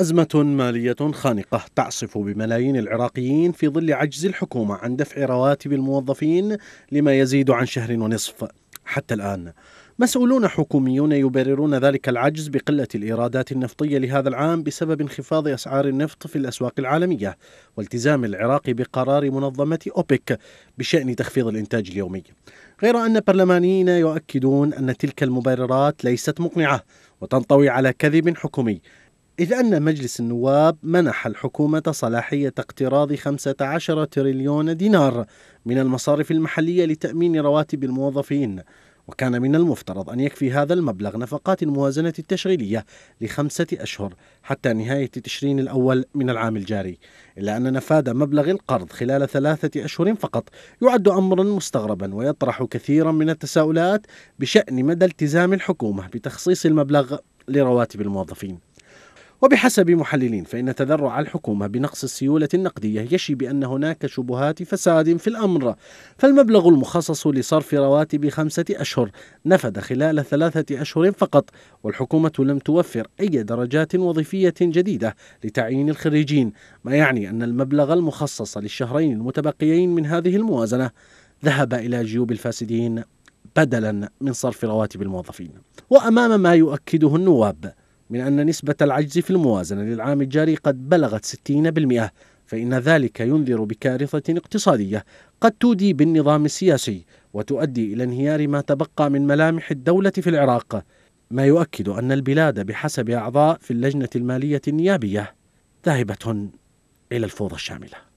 أزمة مالية خانقة تعصف بملايين العراقيين في ظل عجز الحكومة عن دفع رواتب الموظفين لما يزيد عن شهر ونصف حتى الآن مسؤولون حكوميون يبررون ذلك العجز بقلة الإيرادات النفطية لهذا العام بسبب انخفاض أسعار النفط في الأسواق العالمية والتزام العراق بقرار منظمة أوبك بشأن تخفيض الإنتاج اليومي غير أن برلمانيين يؤكدون أن تلك المبررات ليست مقنعة وتنطوي على كذب حكومي إذ أن مجلس النواب منح الحكومة صلاحية اقتراض 15 تريليون دينار من المصارف المحلية لتأمين رواتب الموظفين وكان من المفترض أن يكفي هذا المبلغ نفقات الموازنة التشغيلية لخمسة أشهر حتى نهاية تشرين الأول من العام الجاري إلا أن نفاد مبلغ القرض خلال ثلاثة أشهر فقط يعد أمرا مستغربا ويطرح كثيرا من التساؤلات بشأن مدى التزام الحكومة بتخصيص المبلغ لرواتب الموظفين وبحسب محللين فإن تذرع الحكومة بنقص السيولة النقدية يشي بأن هناك شبهات فساد في الأمر فالمبلغ المخصص لصرف رواتب خمسة أشهر نفد خلال ثلاثة أشهر فقط والحكومة لم توفر أي درجات وظيفية جديدة لتعيين الخريجين ما يعني أن المبلغ المخصص للشهرين المتبقيين من هذه الموازنة ذهب إلى جيوب الفاسدين بدلا من صرف رواتب الموظفين وأمام ما يؤكده النواب من أن نسبة العجز في الموازنة للعام الجاري قد بلغت 60% فإن ذلك ينذر بكارثة اقتصادية قد تودي بالنظام السياسي وتؤدي إلى انهيار ما تبقى من ملامح الدولة في العراق ما يؤكد أن البلاد بحسب أعضاء في اللجنة المالية النيابية ذاهبة إلى الفوضى الشاملة